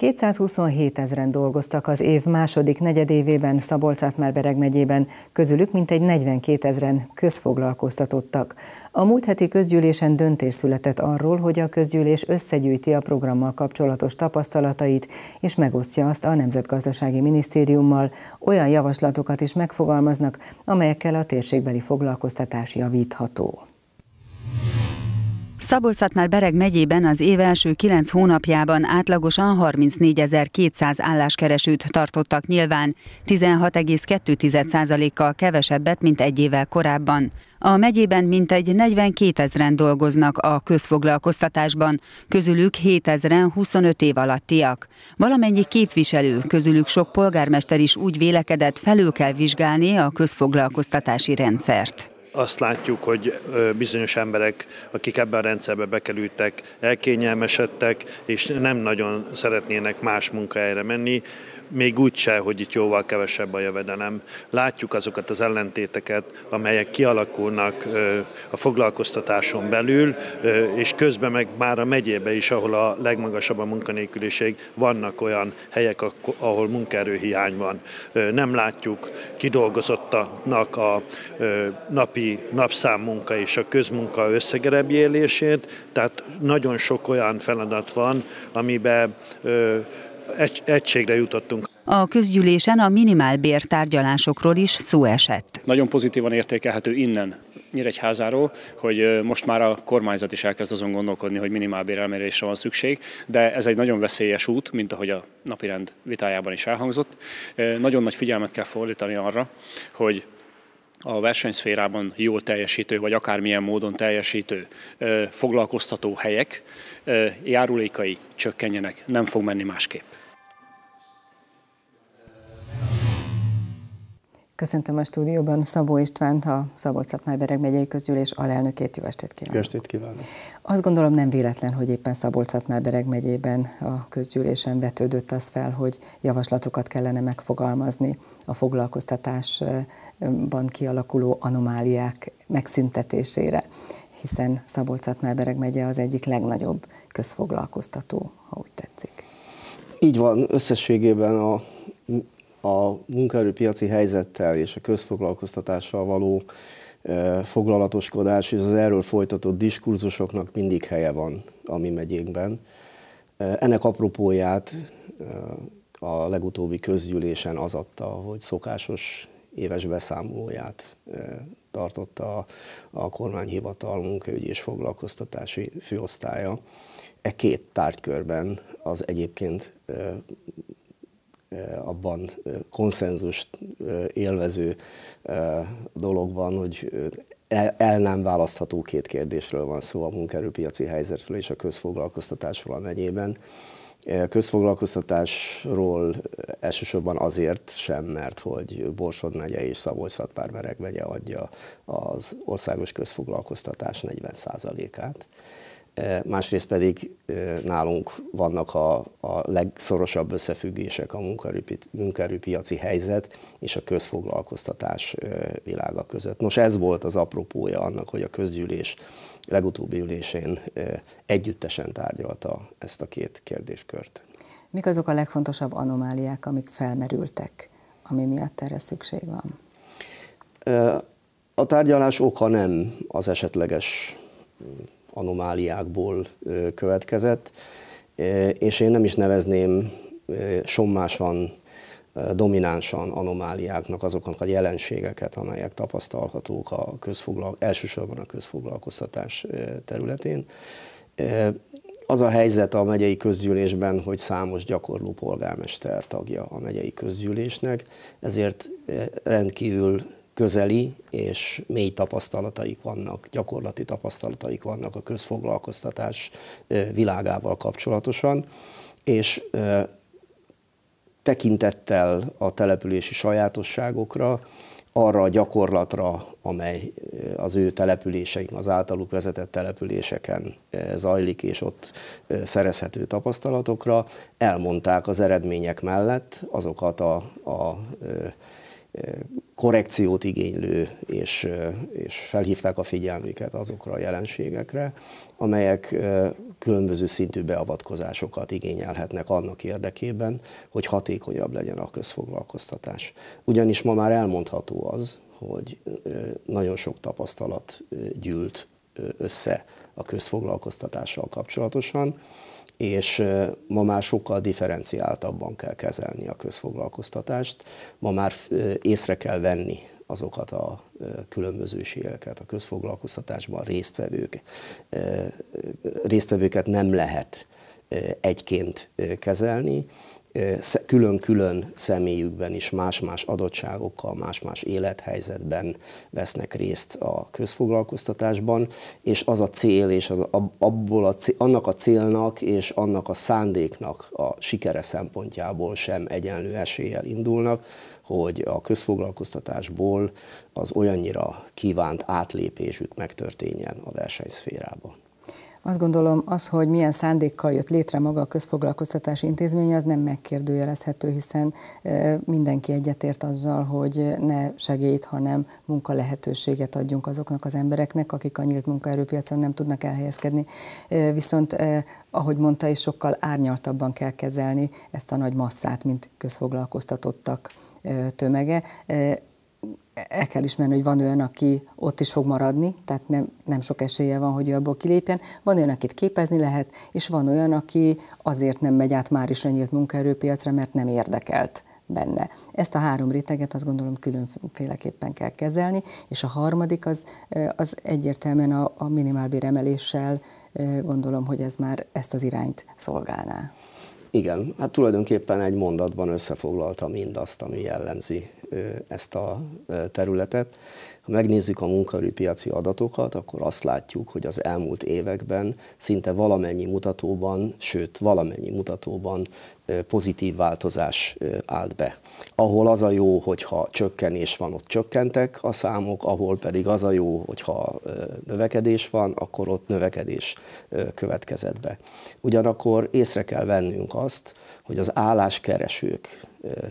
227 ezeren dolgoztak az év második negyedévében szabolcs bereg megyében, közülük mintegy 42 ezeren közfoglalkoztatottak. A múlt heti közgyűlésen döntés született arról, hogy a közgyűlés összegyűjti a programmal kapcsolatos tapasztalatait, és megosztja azt a Nemzetgazdasági Minisztériummal, olyan javaslatokat is megfogalmaznak, amelyekkel a térségbeli foglalkoztatás javítható szabolcs bereg megyében az év első 9 hónapjában átlagosan 34.200 álláskeresőt tartottak nyilván, 16,2%-kal kevesebbet, mint egy évvel korábban. A megyében mintegy 42 ezeren dolgoznak a közfoglalkoztatásban, közülük 7 ezeren 25 év alattiak. Valamennyi képviselő, közülük sok polgármester is úgy vélekedett, felül kell vizsgálni a közfoglalkoztatási rendszert azt látjuk, hogy bizonyos emberek, akik ebben a rendszerbe bekerültek, elkényelmesedtek, és nem nagyon szeretnének más munkahelyre menni még úgyse, hogy itt jóval kevesebb a jövedelem. Látjuk azokat az ellentéteket, amelyek kialakulnak a foglalkoztatáson belül, és közben meg már a megyébe is, ahol a legmagasabb a munkanélküliség, vannak olyan helyek, ahol munkaerőhiány van. Nem látjuk kidolgozottaknak a napi napszámmunka és a közmunka összegerebjélését, tehát nagyon sok olyan feladat van, amiben egy, egységre jutottunk. A közgyűlésen a minimálbér tárgyalásokról is szó esett. Nagyon pozitívan értékelhető innen Nyíregyházáról, hogy most már a kormányzat is elkezd azon gondolkodni, hogy minimálbér béremelésre van szükség, de ez egy nagyon veszélyes út, mint ahogy a napirend vitájában is elhangzott. Nagyon nagy figyelmet kell fordítani arra, hogy a versenyszférában jól teljesítő, vagy akármilyen módon teljesítő foglalkoztató helyek járulékai csökkenjenek, nem fog menni másképp. Köszöntöm a stúdióban Szabó Istvánt, a szabolcs szatmárbereg megyei közgyűlés alelnökét. Jó estét kívánok! Jó estét kívánok! Azt gondolom nem véletlen, hogy éppen szabolcs szatmárbereg megyében a közgyűlésen vetődött az fel, hogy javaslatokat kellene megfogalmazni a foglalkoztatásban kialakuló anomáliák megszüntetésére, hiszen szabolcs szatmárbereg megye az egyik legnagyobb közfoglalkoztató, ha úgy tetszik. Így van, összességében a a munkaerőpiaci helyzettel és a közfoglalkoztatással való foglalatoskodás és az erről folytatott diskurzusoknak mindig helye van a mi megyékben. Ennek apropóját a legutóbbi közgyűlésen az adta, hogy szokásos éves beszámolóját tartotta a, a kormányhivatal munkaügyi és foglalkoztatási főosztálya. E két tárgykörben az egyébként Eh, abban eh, konszenzust eh, élvező dologban, hogy el nem választható két kérdésről van szó, a munkaerőpiaci helyzetről és a közfoglalkoztatásról a megyében. Közfoglalkoztatásról elsősorban azért sem, mert hogy Borsod megye és szabolcs szatpár megye adja az országos közfoglalkoztatás 40%-át másrészt pedig nálunk vannak a, a legszorosabb összefüggések a munkaerőpiaci helyzet és a közfoglalkoztatás világa között. Nos, ez volt az apropója annak, hogy a közgyűlés legutóbbi ülésén együttesen tárgyalta ezt a két kérdéskört. Mik azok a legfontosabb anomáliák, amik felmerültek, ami miatt erre szükség van? A tárgyalás oka nem az esetleges anomáliákból következett, és én nem is nevezném sommásan, dominánsan anomáliáknak azoknak a jelenségeket, amelyek tapasztalhatók a közfoglal, elsősorban a közfoglalkoztatás területén. Az a helyzet a megyei közgyűlésben, hogy számos gyakorló polgármester tagja a megyei közgyűlésnek, ezért rendkívül közeli és mély tapasztalataik vannak, gyakorlati tapasztalataik vannak a közfoglalkoztatás világával kapcsolatosan, és tekintettel a települési sajátosságokra, arra a gyakorlatra, amely az ő településeik, az általuk vezetett településeken zajlik, és ott szerezhető tapasztalatokra, elmondták az eredmények mellett azokat a, a korrekciót igénylő, és, és felhívták a figyelmüket azokra a jelenségekre, amelyek különböző szintű beavatkozásokat igényelhetnek annak érdekében, hogy hatékonyabb legyen a közfoglalkoztatás. Ugyanis ma már elmondható az, hogy nagyon sok tapasztalat gyűlt össze a közfoglalkoztatással kapcsolatosan, és ma már sokkal differenciáltabban kell kezelni a közfoglalkoztatást, ma már észre kell venni azokat a különbözőségeket a közfoglalkoztatásban résztvevők, résztvevőket nem lehet egyként kezelni, külön-külön személyükben is más-más adottságokkal, más-más élethelyzetben vesznek részt a közfoglalkoztatásban, és az a cél, és az, abból a cél, annak a célnak és annak a szándéknak a sikere szempontjából sem egyenlő eséllyel indulnak, hogy a közfoglalkoztatásból az olyannyira kívánt átlépésük megtörténjen a versenyszférában. Azt gondolom, az, hogy milyen szándékkal jött létre maga a közfoglalkoztatási intézménye, az nem megkérdőjelezhető, hiszen mindenki egyetért azzal, hogy ne segélyt, hanem munka lehetőséget adjunk azoknak az embereknek, akik a nyílt munkaerőpiacon nem tudnak elhelyezkedni. Viszont, ahogy mondta is, sokkal árnyaltabban kell kezelni ezt a nagy masszát, mint közfoglalkoztatottak tömege el kell ismerni, hogy van olyan, aki ott is fog maradni, tehát nem, nem sok esélye van, hogy ő abból kilépjen. Van olyan, akit képezni lehet, és van olyan, aki azért nem megy át már is a nyílt munkaerőpiacra, mert nem érdekelt benne. Ezt a három réteget azt gondolom különféleképpen kell kezelni, és a harmadik az, az egyértelműen a, a minimálbér emeléssel gondolom, hogy ez már ezt az irányt szolgálná. Igen, hát tulajdonképpen egy mondatban összefoglalta mindazt, ami jellemzi ezt a területet. Ha megnézzük a munkaerőpiaci adatokat, akkor azt látjuk, hogy az elmúlt években szinte valamennyi mutatóban, sőt valamennyi mutatóban pozitív változás állt be. Ahol az a jó, hogyha csökkenés van, ott csökkentek a számok, ahol pedig az a jó, hogyha növekedés van, akkor ott növekedés következett be. Ugyanakkor észre kell vennünk azt, hogy az álláskeresők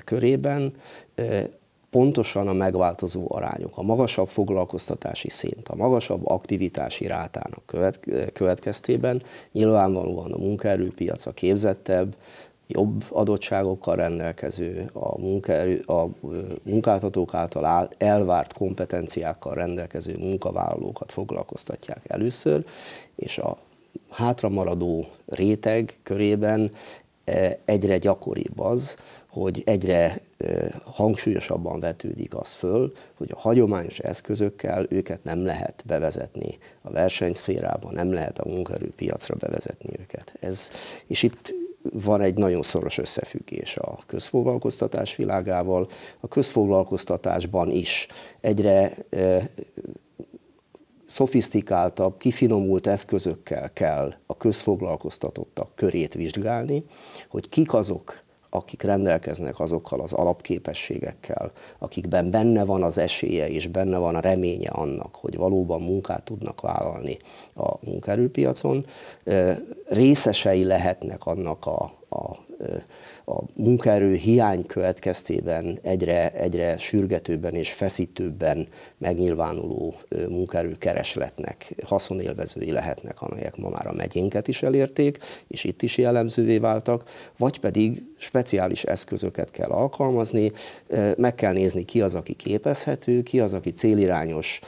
körében pontosan a megváltozó arányok, a magasabb foglalkoztatási szint, a magasabb aktivitási rátának következtében nyilvánvalóan a munkaerőpiac a képzettebb, jobb adottságokkal rendelkező, a, munkaerő, a munkáltatók által elvárt kompetenciákkal rendelkező munkavállalókat foglalkoztatják először, és a hátramaradó réteg körében e, egyre gyakoribb az, hogy egyre hangsúlyosabban vetődik az föl, hogy a hagyományos eszközökkel őket nem lehet bevezetni a versenyszférában, nem lehet a munkaerőpiacra bevezetni őket. Ez, és itt van egy nagyon szoros összefüggés a közfoglalkoztatás világával. A közfoglalkoztatásban is egyre szofisztikáltabb, kifinomult eszközökkel kell a közfoglalkoztatottak körét vizsgálni, hogy kik azok, akik rendelkeznek azokkal az alapképességekkel, akikben benne van az esélye és benne van a reménye annak, hogy valóban munkát tudnak vállalni a munkaerőpiacon, részesei lehetnek annak a, a a munkaerő hiány következtében egyre, egyre sürgetőbben és feszítőbben megnyilvánuló munkaerő keresletnek haszonélvezői lehetnek, amelyek ma már a megyénket is elérték, és itt is jellemzővé váltak, vagy pedig speciális eszközöket kell alkalmazni, meg kell nézni ki az, aki képezhető, ki az, aki célirányos,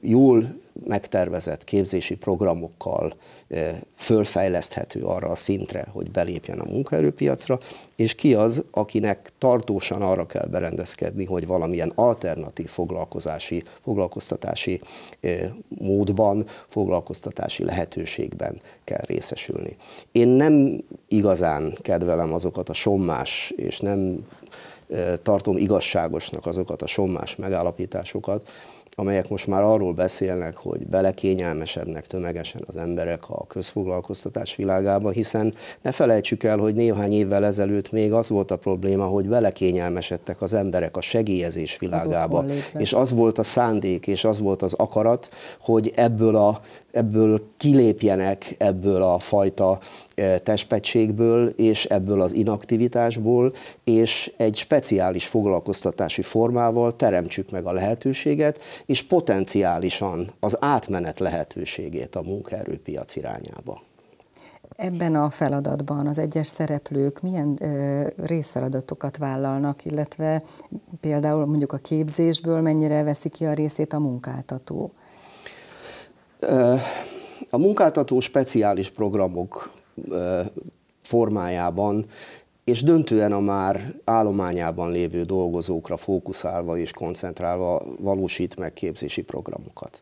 jól megtervezett képzési programokkal fölfejleszthető arra a szintre, hogy belépjen a munkaerőpiacra, és ki az, akinek tartósan arra kell berendezkedni, hogy valamilyen alternatív foglalkozási, foglalkoztatási módban, foglalkoztatási lehetőségben kell részesülni. Én nem igazán kedvelem azokat a sommás, és nem tartom igazságosnak azokat a sommás megállapításokat, amelyek most már arról beszélnek, hogy belekényelmesednek tömegesen az emberek a közfoglalkoztatás világába, hiszen ne felejtsük el, hogy néhány évvel ezelőtt még az volt a probléma, hogy belekényelmesedtek az emberek a segélyezés világába. Az és az volt a szándék, és az volt az akarat, hogy ebből a ebből kilépjenek ebből a fajta e, testpetségből és ebből az inaktivitásból, és egy speciális foglalkoztatási formával teremtsük meg a lehetőséget, és potenciálisan az átmenet lehetőségét a munkaerőpiac irányába. Ebben a feladatban az egyes szereplők milyen ö, e, részfeladatokat vállalnak, illetve például mondjuk a képzésből mennyire veszi ki a részét a munkáltató? A munkáltató speciális programok formájában és döntően a már állományában lévő dolgozókra fókuszálva és koncentrálva valósít meg képzési programokat.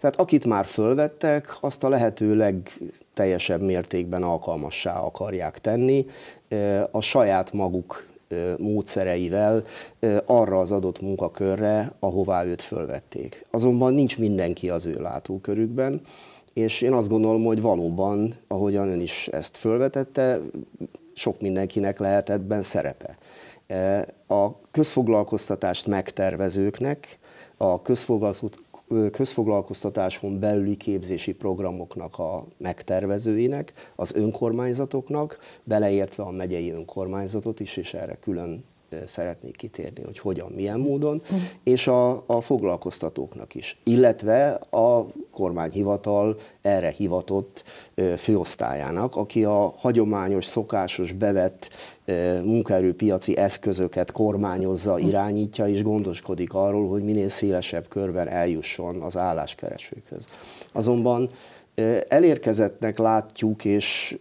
Tehát akit már fölvettek, azt a lehető legteljesebb mértékben alkalmassá akarják tenni a saját maguk módszereivel arra az adott munkakörre, ahová őt fölvették. Azonban nincs mindenki az ő látókörükben, és én azt gondolom, hogy valóban, ahogyan ön is ezt fölvetette, sok mindenkinek lehet ebben szerepe. A közfoglalkoztatást megtervezőknek, a közfoglalkoztatáson belüli képzési programoknak a megtervezőinek, az önkormányzatoknak, beleértve a megyei önkormányzatot is, és erre külön szeretnék kitérni, hogy hogyan, milyen módon, és a, a foglalkoztatóknak is, illetve a kormányhivatal erre hivatott főosztályának, aki a hagyományos, szokásos, bevett munkaerőpiaci eszközöket kormányozza, irányítja és gondoskodik arról, hogy minél szélesebb körben eljusson az álláskeresőkhöz. Azonban elérkezettnek látjuk, és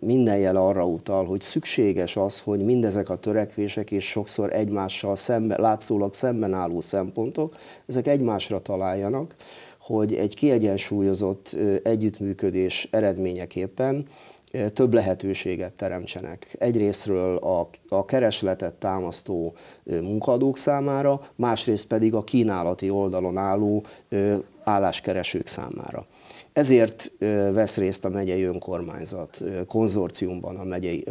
minden jel arra utal, hogy szükséges az, hogy mindezek a törekvések és sokszor egymással szembe, látszólag szemben álló szempontok, ezek egymásra találjanak, hogy egy kiegyensúlyozott együttműködés eredményeképpen több lehetőséget teremtsenek. Egyrésztről a, a keresletet támasztó munkadók számára, másrészt pedig a kínálati oldalon álló álláskeresők számára. Ezért vesz részt a megyei önkormányzat konzorciumban a megyei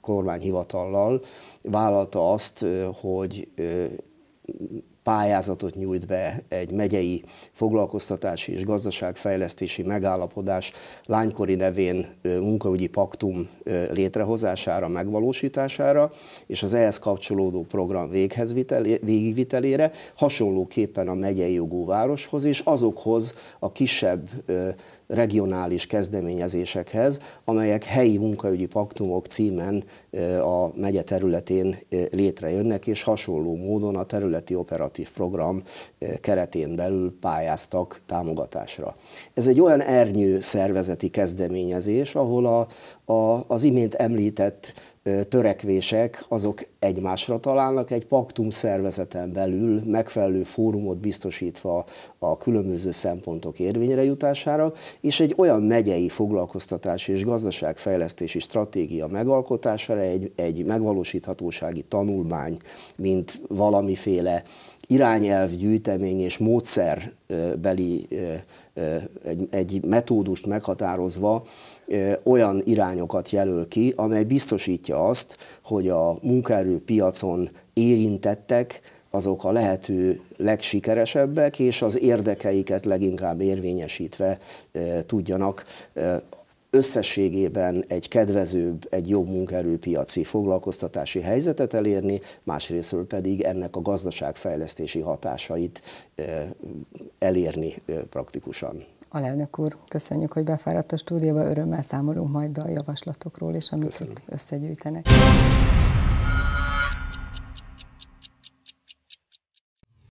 kormányhivatallal, vállalta azt, hogy pályázatot nyújt be egy megyei foglalkoztatási és gazdaságfejlesztési megállapodás lánykori nevén munkaügyi paktum létrehozására, megvalósítására, és az ehhez kapcsolódó program végigvitelére, hasonlóképpen a megyei jogú városhoz és azokhoz a kisebb regionális kezdeményezésekhez, amelyek helyi munkaügyi paktumok címen a megye területén létrejönnek, és hasonló módon a területi operatív program keretén belül pályáztak támogatásra. Ez egy olyan ernyő szervezeti kezdeményezés, ahol a, a, az imént említett törekvések azok egymásra találnak egy paktum szervezeten belül megfelelő fórumot biztosítva a különböző szempontok érvényre jutására, és egy olyan megyei foglalkoztatási és gazdaságfejlesztési stratégia megalkotására, egy, egy megvalósíthatósági tanulmány, mint valamiféle irányelv, gyűjtemény és módszerbeli egy, egy metódust meghatározva olyan irányokat jelöl ki, amely biztosítja azt, hogy a munkaerőpiacon érintettek azok a lehető legsikeresebbek, és az érdekeiket leginkább érvényesítve tudjanak összességében egy kedvezőbb, egy jobb munkaerőpiaci foglalkoztatási helyzetet elérni, másrésztről pedig ennek a gazdaságfejlesztési hatásait elérni praktikusan. Alelnök úr, köszönjük, hogy befáradt a stúdióba, örömmel számolunk majd be a javaslatokról és amit Köszönöm. itt összegyűjtenek.